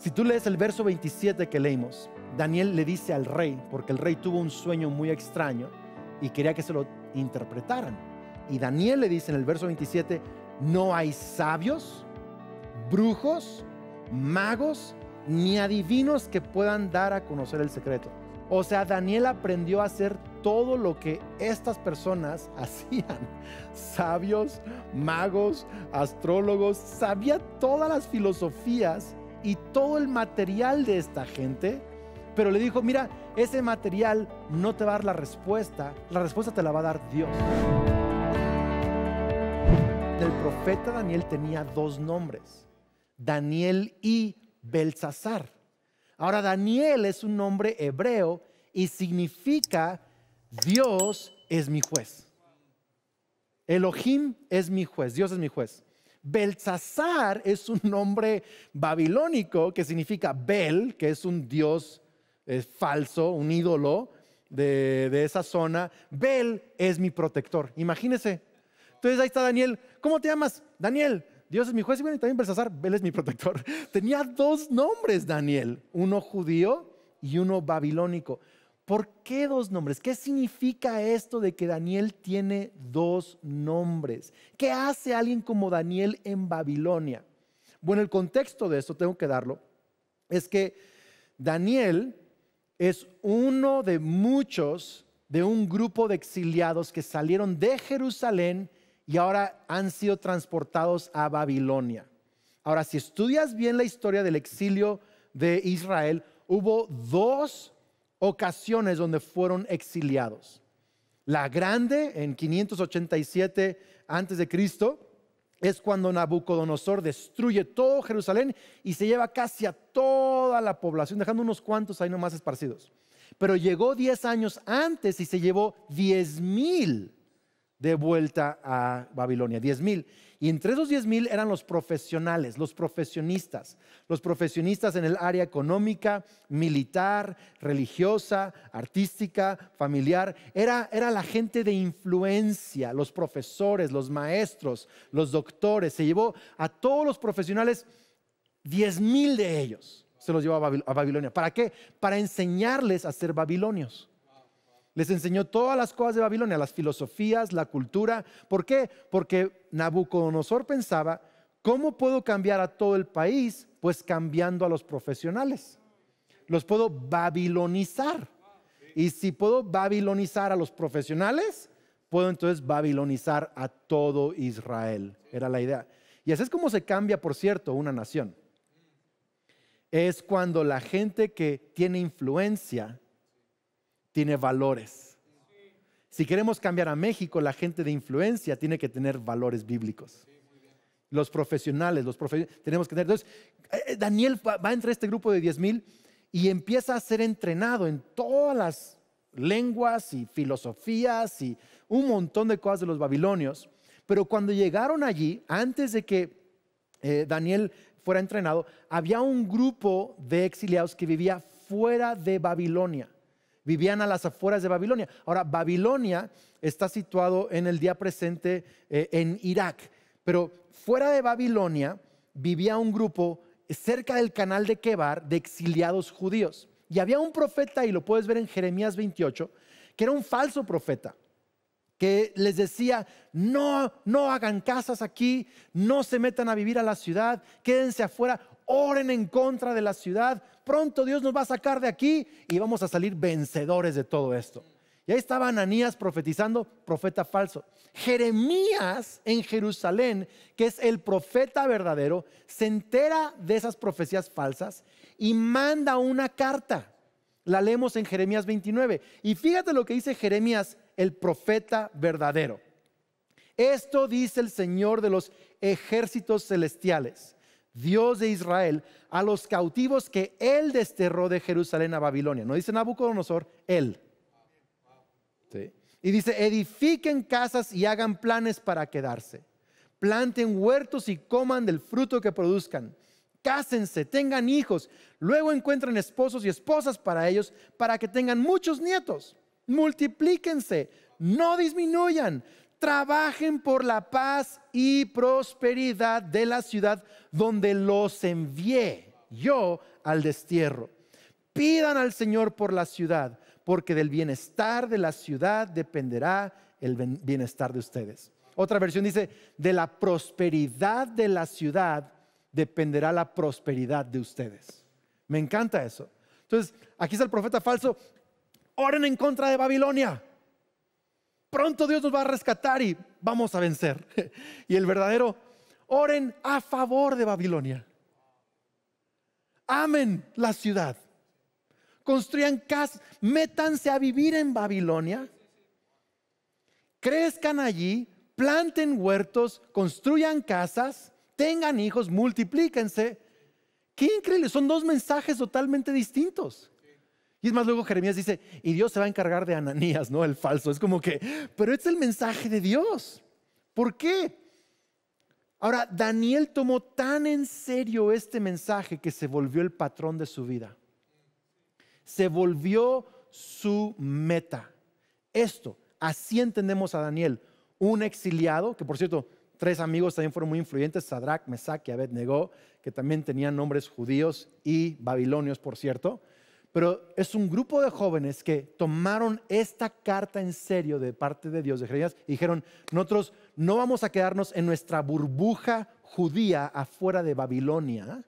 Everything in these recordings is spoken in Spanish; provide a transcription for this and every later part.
Si tú lees el verso 27 que leímos, Daniel le dice al rey, porque el rey tuvo un sueño muy extraño y quería que se lo interpretaran. Y Daniel le dice en el verso 27, no hay sabios, brujos, magos, ni adivinos que puedan dar a conocer el secreto. O sea, Daniel aprendió a hacer todo lo que estas personas hacían. Sabios, magos, astrólogos, sabía todas las filosofías y todo el material de esta gente, pero le dijo, mira, ese material no te va a dar la respuesta, la respuesta te la va a dar Dios. El profeta Daniel tenía dos nombres, Daniel y Belsasar. Ahora, Daniel es un nombre hebreo y significa Dios es mi juez. Elohim es mi juez, Dios es mi juez. Belsasar es un nombre babilónico que significa Bel, que es un dios eh, falso, un ídolo de, esa zona. Bel es mi protector, imagínese. Entonces ahí está Daniel. ¿Cómo te llamas? Daniel, Dios es mi juez y bueno, también Belsasar, Bel es mi protector. Tenía dos nombres Daniel, uno judío y uno babilónico. ¿Por qué dos nombres? ¿Qué significa esto de que Daniel tiene dos nombres? ¿Qué hace alguien como Daniel en Babilonia? Bueno, el contexto de esto, tengo que darlo, es que Daniel es uno de muchos de un grupo de exiliados que salieron de Jerusalén y ahora han sido transportados a Babilonia. Ahora, si estudias bien la historia del exilio de Israel, hubo dos ocasiones donde fueron exiliados. La grande en 587 antes de Cristo es cuando Nabucodonosor destruye todo Jerusalén y se lleva casi a toda la población, dejando unos cuantos ahí nomás esparcidos. Pero llegó 10 años antes y se llevó 10.000 mil de vuelta a Babilonia, 10 mil. Y entre esos 10 mil eran los profesionales, los profesionistas, los profesionistas en el área económica, militar, religiosa, artística, familiar. Era, era la gente de influencia, los profesores, los maestros, los doctores. Se llevó a todos los profesionales, 10 mil de ellos se los llevó a Babilonia. ¿Para qué? Para enseñarles a ser babilonios. Les enseñó todas las cosas de Babilonia, las filosofías, la cultura. ¿Por qué? Porque Nabucodonosor pensaba, ¿cómo puedo cambiar a todo el país? Pues cambiando a los profesionales. Los puedo babilonizar. Y si puedo babilonizar a los profesionales, puedo entonces babilonizar a todo Israel. Era la idea. Y así es como se cambia, por cierto, una nación. Es cuando la gente que tiene influencia tiene valores. Si queremos cambiar a México, la gente de influencia tiene que tener valores bíblicos. Los profesionales, los profesionales tenemos que tener. Entonces, eh, eh, Daniel va entre este grupo de 10 mil y empieza a ser entrenado en todas las lenguas y filosofías y un montón de cosas de los babilonios. Pero cuando llegaron allí, antes de que eh, Daniel fuera entrenado, había un grupo de exiliados que vivía fuera de Babilonia vivían a las afueras de Babilonia. Ahora, Babilonia está situado en el día presente eh, en Irak, pero fuera de Babilonia vivía un grupo cerca del canal de Kebar de exiliados judíos. Y había un profeta, y lo puedes ver en Jeremías 28, que era un falso profeta que les decía, no, no hagan casas aquí, no se metan a vivir a la ciudad, quédense afuera, oren en contra de la ciudad. Pronto Dios nos va a sacar de aquí y vamos a salir vencedores de todo esto. Y ahí estaba Ananías profetizando, profeta falso. Jeremías en Jerusalén, que es el profeta verdadero, se entera de esas profecías falsas y manda una carta. La leemos en Jeremías 29. Y fíjate lo que dice Jeremías, el profeta verdadero. Esto dice el Señor de los ejércitos celestiales Dios de Israel, a los cautivos que él desterró de Jerusalén a Babilonia. No dice Nabucodonosor, él. Y dice, edifiquen casas y hagan planes para quedarse. Planten huertos y coman del fruto que produzcan. Cásense, tengan hijos. Luego encuentren esposos y esposas para ellos, para que tengan muchos nietos. Multiplíquense, no disminuyan trabajen por la paz y prosperidad de la ciudad donde los envié yo al destierro. Pidan al Señor por la ciudad, porque del bienestar de la ciudad dependerá el bienestar de ustedes. Otra versión dice, de la prosperidad de la ciudad dependerá la prosperidad de ustedes. Me encanta eso. Entonces, aquí está el profeta falso, oren en contra de Babilonia pronto Dios nos va a rescatar y vamos a vencer. Y el verdadero, oren a favor de Babilonia. Amen la ciudad. Construyan casas, métanse a vivir en Babilonia. Crezcan allí, planten huertos, construyan casas, tengan hijos, multiplíquense. Qué increíble, son dos mensajes totalmente distintos. Y es más, luego Jeremías dice, y Dios se va a encargar de Ananías, ¿no? El falso. Es como que, pero es el mensaje de Dios. ¿Por qué? Ahora, Daniel tomó tan en serio este mensaje que se volvió el patrón de su vida. Se volvió su meta. Esto, así entendemos a Daniel, un exiliado, que por cierto, tres amigos también fueron muy influyentes, Sadrach, Mesach y Abednego, que también tenían nombres judíos y babilonios, por cierto. Pero es un grupo de jóvenes que tomaron esta carta en serio de parte de Dios de Jeremías y dijeron, nosotros no vamos a quedarnos en nuestra burbuja judía afuera de Babilonia,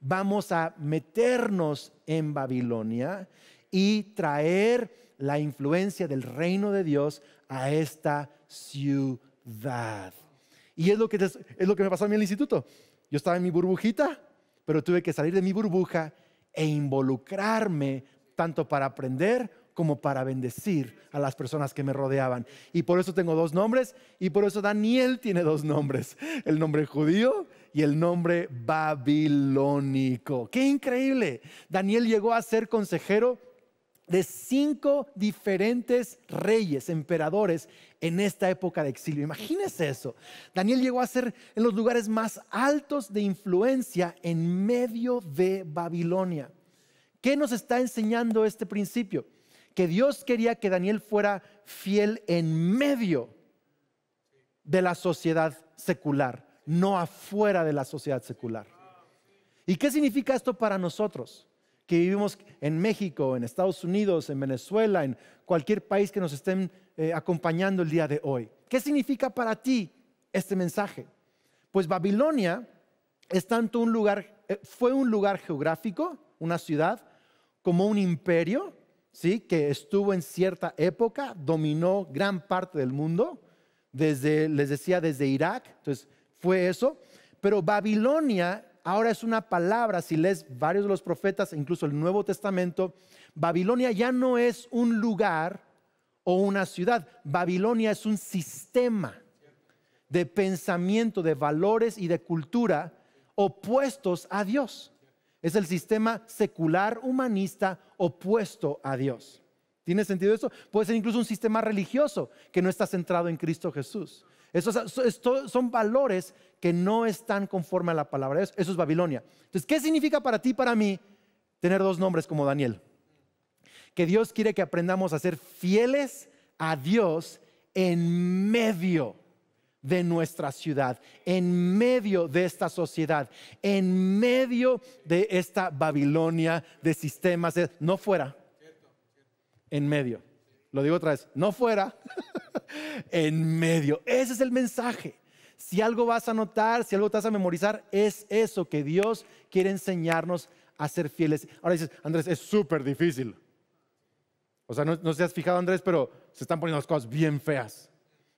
vamos a meternos en Babilonia y traer la influencia del reino de Dios a esta ciudad. Y es lo que, es lo que me pasó a mí en el instituto. Yo estaba en mi burbujita, pero tuve que salir de mi burbuja e involucrarme tanto para aprender como para bendecir a las personas que me rodeaban. Y por eso tengo dos nombres y por eso Daniel tiene dos nombres, el nombre judío y el nombre babilónico. ¡Qué increíble! Daniel llegó a ser consejero de cinco diferentes reyes, emperadores, en esta época de exilio. imagínese eso. Daniel llegó a ser en los lugares más altos de influencia en medio de Babilonia. ¿Qué nos está enseñando este principio? Que Dios quería que Daniel fuera fiel en medio de la sociedad secular, no afuera de la sociedad secular. ¿Y qué significa esto para nosotros? que vivimos en México, en Estados Unidos, en Venezuela, en cualquier país que nos estén eh, acompañando el día de hoy. ¿Qué significa para ti este mensaje? Pues Babilonia es tanto un lugar, eh, fue un lugar geográfico, una ciudad, como un imperio, ¿sí? que estuvo en cierta época, dominó gran parte del mundo, desde, les decía, desde Irak, entonces fue eso, pero Babilonia ahora es una palabra, si lees varios de los profetas, incluso el Nuevo Testamento, Babilonia ya no es un lugar o una ciudad, Babilonia es un sistema de pensamiento, de valores y de cultura opuestos a Dios. Es el sistema secular humanista opuesto a Dios. ¿Tiene sentido eso? Puede ser incluso un sistema religioso que no está centrado en Cristo Jesús. Esos, son valores que no están conforme a la palabra. Eso, eso es Babilonia. Entonces, ¿qué significa para ti y para mí tener dos nombres como Daniel? Que Dios quiere que aprendamos a ser fieles a Dios en medio de nuestra ciudad, en medio de esta sociedad, en medio de esta Babilonia de sistemas, no fuera, en medio. Lo digo otra vez, no fuera, en medio. Ese es el mensaje. Si algo vas a notar, si algo te vas a memorizar, es eso que Dios quiere enseñarnos a ser fieles. Ahora dices, Andrés, es súper difícil. O sea, no, no se has fijado, Andrés, pero se están poniendo las cosas bien feas.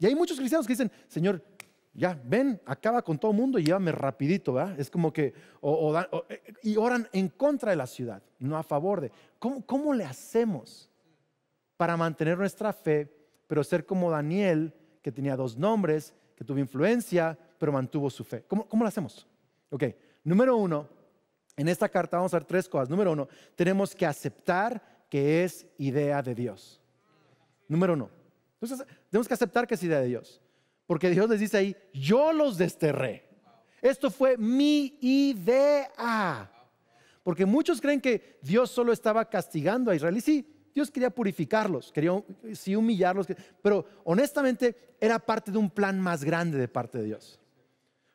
Y hay muchos cristianos que dicen, Señor, ya, ven, acaba con todo mundo y llévame rapidito, ¿verdad? Es como que, eh, y oran en contra de la ciudad, no a favor de. ¿Cómo, cómo le hacemos? para mantener nuestra fe, pero ser como Daniel, que tenía dos nombres, que tuvo influencia, pero mantuvo su fe. ¿Cómo, cómo lo hacemos? Ok, número uno, en esta carta vamos a ver tres cosas. Número uno, tenemos que aceptar que es idea de Dios. Número uno. Entonces, tenemos que aceptar que es idea de Dios. Porque Dios les dice ahí, yo los desterré. Esto fue mi idea. Porque muchos creen que Dios solo estaba castigando a Israel. Y sí, Dios quería purificarlos, quería humillarlos, pero honestamente era parte de un plan más grande de parte de Dios.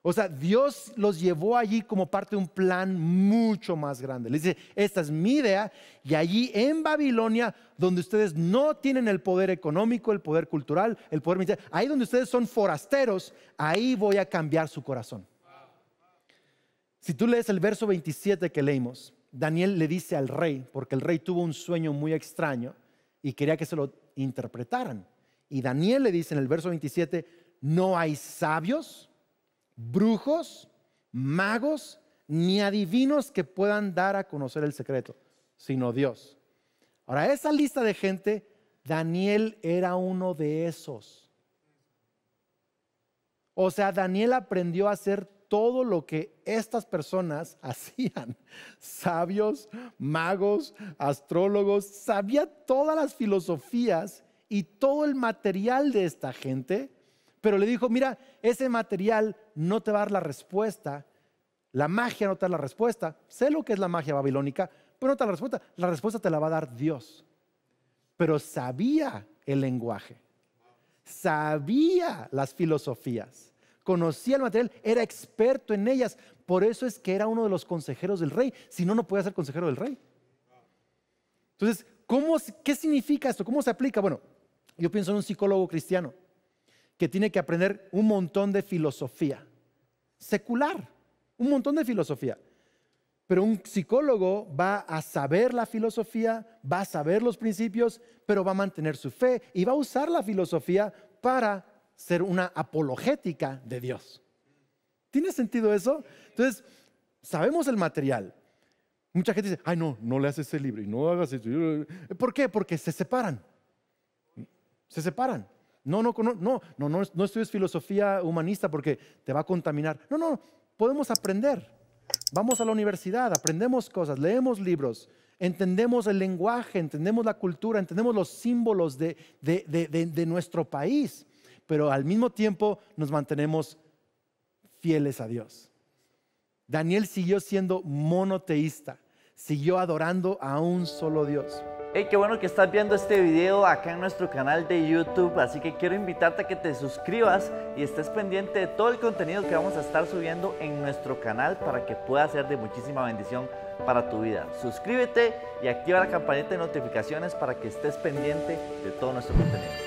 O sea, Dios los llevó allí como parte de un plan mucho más grande. Le dice, esta es mi idea y allí en Babilonia, donde ustedes no tienen el poder económico, el poder cultural, el poder militar, ahí donde ustedes son forasteros, ahí voy a cambiar su corazón. Si tú lees el verso 27 que leímos, Daniel le dice al rey, porque el rey tuvo un sueño muy extraño y quería que se lo interpretaran. Y Daniel le dice en el verso 27, no hay sabios, brujos, magos, ni adivinos que puedan dar a conocer el secreto, sino Dios. Ahora, esa lista de gente, Daniel era uno de esos. O sea, Daniel aprendió a ser todo lo que estas personas hacían. Sabios, magos, astrólogos, sabía todas las filosofías y todo el material de esta gente, pero le dijo, mira, ese material no te va a dar la respuesta, la magia no te da la respuesta, sé lo que es la magia babilónica, pero no te da la respuesta, la respuesta te la va a dar Dios. Pero sabía el lenguaje, sabía las filosofías conocía el material, era experto en ellas. Por eso es que era uno de los consejeros del rey. Si no, no podía ser consejero del rey. Entonces, ¿cómo, ¿qué significa esto? ¿Cómo se aplica? Bueno, yo pienso en un psicólogo cristiano que tiene que aprender un montón de filosofía secular, un montón de filosofía. Pero un psicólogo va a saber la filosofía, va a saber los principios, pero va a mantener su fe y va a usar la filosofía para ser una apologética de Dios. ¿Tiene sentido eso? Entonces, sabemos el material. Mucha gente dice, ay no, no le haces ese libro y no hagas eso. ¿Por qué? Porque se separan. Se separan. No, no, no, no, no, no, no estudies filosofía humanista porque te va a contaminar. No, no, podemos aprender. Vamos a la universidad, aprendemos cosas, leemos libros, entendemos el lenguaje, entendemos la cultura, entendemos los símbolos de, de nuestro país pero al mismo tiempo nos mantenemos fieles a Dios. Daniel siguió siendo monoteísta, siguió adorando a un solo Dios. Hey, qué bueno que estás viendo este video acá en nuestro canal de YouTube, así que quiero invitarte a que te suscribas y estés pendiente de todo el contenido que vamos a estar subiendo en nuestro canal para que pueda ser de muchísima bendición para tu vida. Suscríbete y activa la campanita de notificaciones para que estés pendiente de todo nuestro contenido.